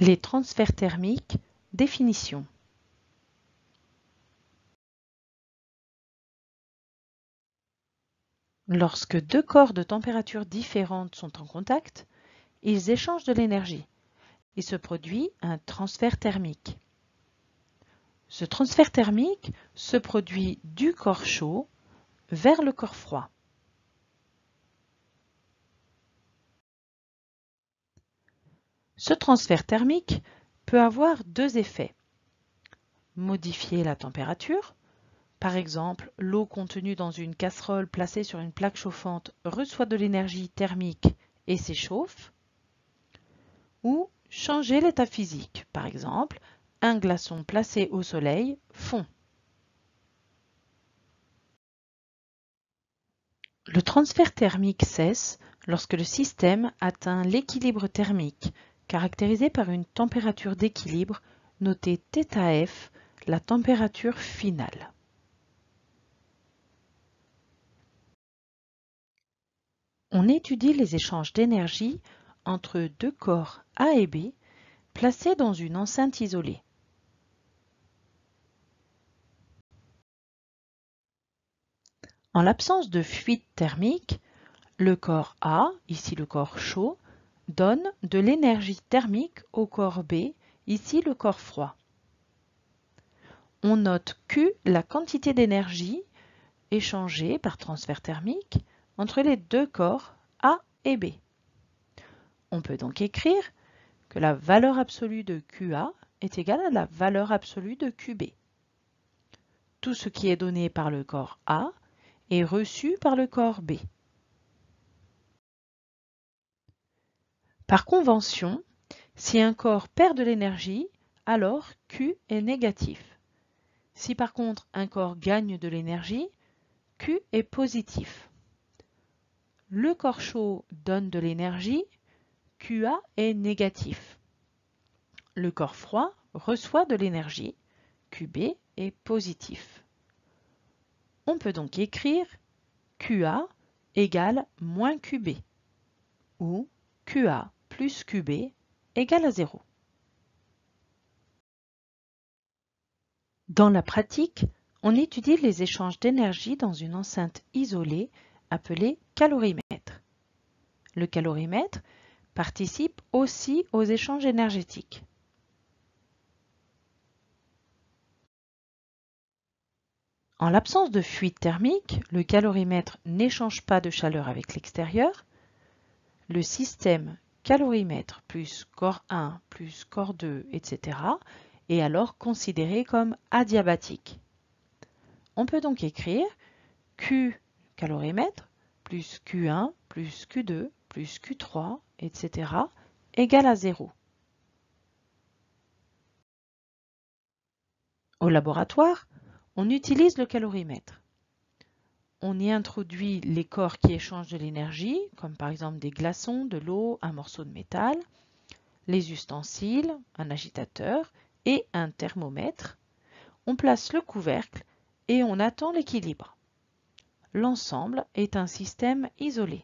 Les transferts thermiques, définition. Lorsque deux corps de température différentes sont en contact, ils échangent de l'énergie et se produit un transfert thermique. Ce transfert thermique se produit du corps chaud vers le corps froid. Ce transfert thermique peut avoir deux effets. Modifier la température, par exemple, l'eau contenue dans une casserole placée sur une plaque chauffante reçoit de l'énergie thermique et s'échauffe. Ou changer l'état physique. Par exemple, un glaçon placé au soleil fond. Le transfert thermique cesse lorsque le système atteint l'équilibre thermique, caractérisée par une température d'équilibre notée θF, la température finale. On étudie les échanges d'énergie entre deux corps A et B placés dans une enceinte isolée. En l'absence de fuite thermique, le corps A, ici le corps chaud, donne de l'énergie thermique au corps B, ici le corps froid. On note Q la quantité d'énergie échangée par transfert thermique entre les deux corps A et B. On peut donc écrire que la valeur absolue de QA est égale à la valeur absolue de QB. Tout ce qui est donné par le corps A est reçu par le corps B. Par convention, si un corps perd de l'énergie, alors Q est négatif. Si par contre un corps gagne de l'énergie, Q est positif. Le corps chaud donne de l'énergie, QA est négatif. Le corps froid reçoit de l'énergie, QB est positif. On peut donc écrire QA égale moins QB ou QA plus qb égale à 0. Dans la pratique, on étudie les échanges d'énergie dans une enceinte isolée appelée calorimètre. Le calorimètre participe aussi aux échanges énergétiques. En l'absence de fuite thermique, le calorimètre n'échange pas de chaleur avec l'extérieur. Le système calorimètre plus corps 1 plus corps 2, etc. est alors considéré comme adiabatique. On peut donc écrire Q calorimètre plus Q1 plus Q2 plus Q3, etc. égale à 0. Au laboratoire, on utilise le calorimètre on y introduit les corps qui échangent de l'énergie, comme par exemple des glaçons, de l'eau, un morceau de métal, les ustensiles, un agitateur et un thermomètre. On place le couvercle et on attend l'équilibre. L'ensemble est un système isolé.